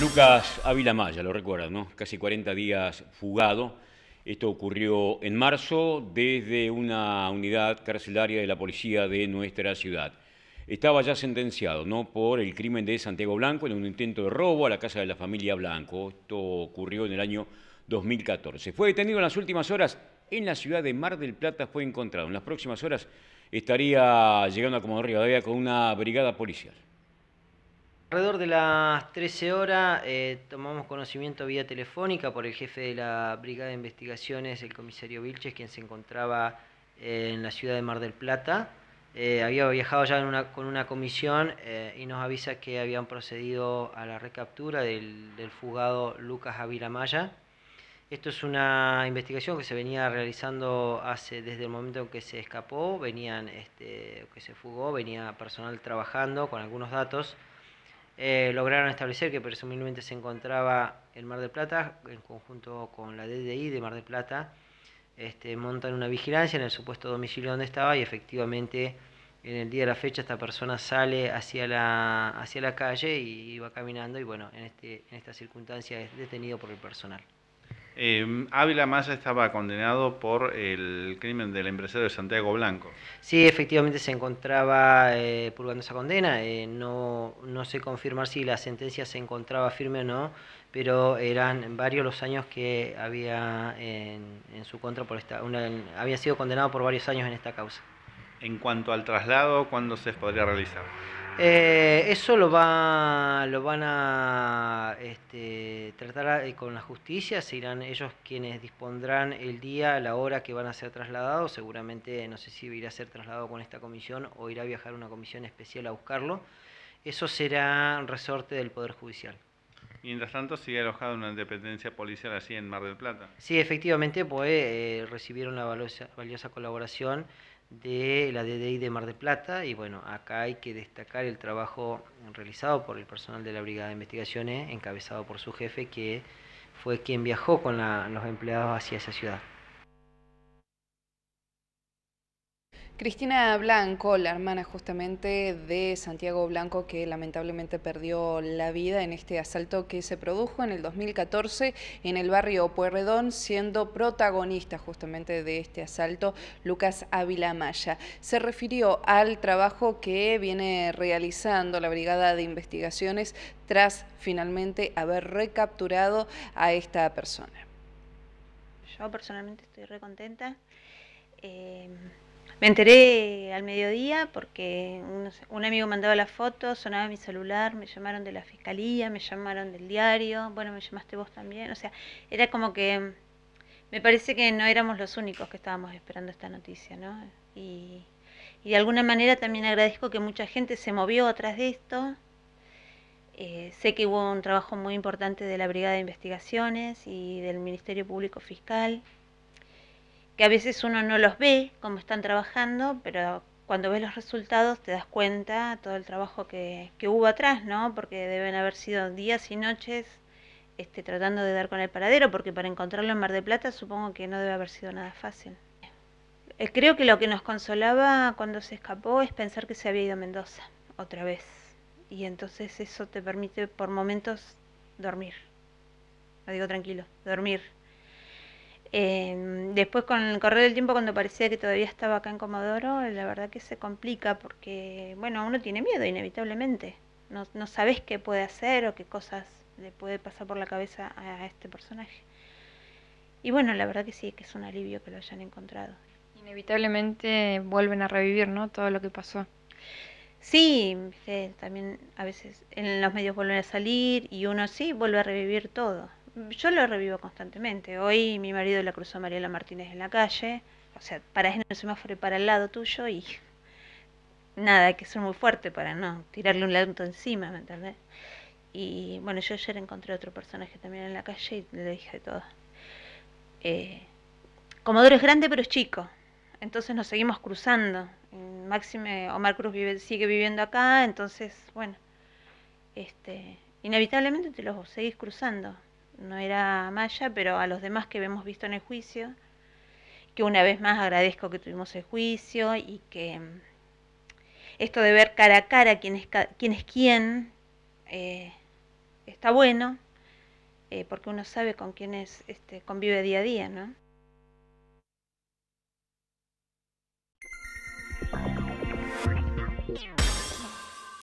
Lucas Ávila Maya, lo recuerdan, ¿no? Casi 40 días fugado. Esto ocurrió en marzo desde una unidad carcelaria de la policía de nuestra ciudad. Estaba ya sentenciado, ¿no? Por el crimen de Santiago Blanco en un intento de robo a la casa de la familia Blanco. Esto ocurrió en el año 2014. Fue detenido en las últimas horas en la ciudad de Mar del Plata, fue encontrado. En las próximas horas estaría llegando a Comodoro Rivadavia con una brigada policial. Alrededor de las 13 horas eh, tomamos conocimiento vía telefónica por el jefe de la Brigada de Investigaciones, el comisario Vilches, quien se encontraba en la ciudad de Mar del Plata. Eh, había viajado ya con una comisión eh, y nos avisa que habían procedido a la recaptura del, fugado Lucas Avila Maya. Esto es una investigación que se venía realizando desde el momento en que se escapó, venían, este, que se fugó, venía personal trabajando con algunos datos. Eh, lograron establecer que presumiblemente se encontraba en Mar del Plata, en conjunto con la DDI de Mar del Plata, este, montan una vigilancia en el supuesto domicilio donde estaba y efectivamente en el día de la fecha esta persona sale hacia la, la calle y va caminando y bueno, en, este, en esta circunstancia es detenido por el personal. Em, Ávila Massa estaba condenado por el crimen del empresario de Santiago Blanco. Sí, efectivamente se encontraba eh, purgando esa condena. Eh, no, sé confirmar si la sentencia se encontraba firme o no, pero eran varios los años que había en, su contra por esta, había sido condenado por varios años en esta causa. En cuanto al traslado, ¿cuándo se podría realizar? Eh, eso lo, va, lo van a eh, con la justicia, serán ellos quienes dispondrán el día, la hora que van a ser trasladados. Seguramente, no sé si irá a ser trasladado con esta comisión o irá a viajar una comisión especial a buscarlo. Eso será resorte del Poder Judicial. Mientras tanto, sigue alojado una dependencia policial así en Mar del Plata. Sí, efectivamente, pues eh, recibieron la valiosa, valiosa colaboración de la DDI de Mar de Plata y bueno, acá hay que destacar el trabajo realizado por el personal de la Brigada de Investigaciones, encabezado por su jefe, que fue quien viajó con la, los empleados hacia esa ciudad. Cristina Blanco, la hermana justamente de Santiago Blanco, que lamentablemente perdió la vida en este asalto que se produjo en el 2014 en el barrio Puerredón, siendo protagonista justamente de este asalto Lucas Ávila Maya. Se refirió al trabajo que viene realizando la Brigada de Investigaciones tras finalmente haber recapturado a esta persona. Yo personalmente estoy recontenta. Eh me enteré al mediodía porque un, amigo mandaba la foto, sonaba mi celular, me llamaron de la fiscalía, me llamaron del diario, bueno, me llamaste vos también, o sea, era como que me parece que no éramos los únicos que estábamos esperando esta noticia, ¿no? Y, de alguna manera también agradezco que mucha gente se movió atrás de esto. Eh, sé que hubo un trabajo muy importante de la Brigada de Investigaciones y del Ministerio Público Fiscal a veces uno no los ve como están trabajando, pero cuando ves los resultados te das cuenta todo el trabajo que, que hubo atrás, ¿no? Porque deben haber sido días y noches este, tratando de dar con el paradero, porque para encontrarlo en Mar de Plata supongo que no debe haber sido nada fácil. Eh, creo que lo que nos consolaba cuando se escapó es pensar que se había ido a Mendoza otra vez. Y entonces eso te permite por momentos dormir. Lo digo tranquilo, dormir. Em, después con el correr del tiempo, cuando parecía que todavía estaba acá en Comodoro, la verdad que se complica porque, bueno, uno tiene miedo inevitablemente. No, sabes qué puede hacer o qué cosas le puede pasar por la cabeza a, este personaje. Y bueno, la verdad que sí, que es un alivio que lo hayan encontrado. Inevitablemente vuelven a revivir, ¿no? Todo lo que pasó. Sí, también a veces en los medios vuelven a salir y uno sí vuelve a revivir todo yo lo revivo constantemente. Hoy mi marido la cruzó a Mariela Martínez en la calle, o sea, para en el semáforo y para el lado tuyo y nada, hay que ser muy fuerte para no tirarle un lado encima, ¿me entendés? Y bueno, yo ayer encontré otro personaje también en la calle y le dije todo. Eh, Comodoro es grande pero es chico, entonces nos seguimos cruzando. Máxime Omar Cruz sigue viviendo acá, entonces, bueno, este, inevitablemente te los seguís cruzando no era Maya, pero a los demás que hemos visto en el juicio, que una vez más agradezco que tuvimos el juicio y que mm, esto de ver cara a cara quién es, quién, eh, está bueno, eh, porque uno sabe con quién este, convive día a día, ¿no?